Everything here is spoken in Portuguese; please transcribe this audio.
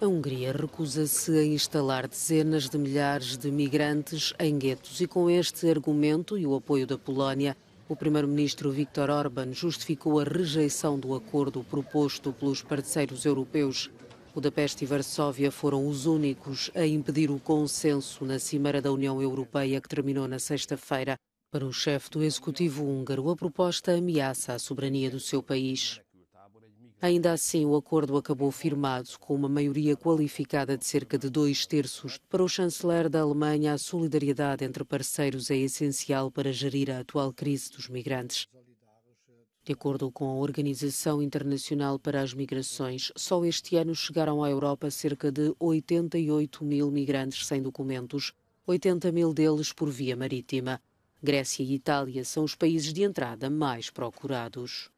A Hungria recusa-se a instalar dezenas de milhares de migrantes em guetos e, com este argumento e o apoio da Polónia, o primeiro-ministro Viktor Orban justificou a rejeição do acordo proposto pelos parceiros europeus. Budapeste e Varsóvia foram os únicos a impedir o consenso na Cimeira da União Europeia que terminou na sexta-feira. Para o chefe do executivo húngaro, a proposta ameaça a soberania do seu país. Ainda assim, o acordo acabou firmado com uma maioria qualificada de cerca de dois terços. Para o chanceler da Alemanha, a solidariedade entre parceiros é essencial para gerir a atual crise dos migrantes. De acordo com a Organização Internacional para as Migrações, só este ano chegaram à Europa cerca de 88 mil migrantes sem documentos, 80 mil deles por via marítima. Grécia e Itália são os países de entrada mais procurados.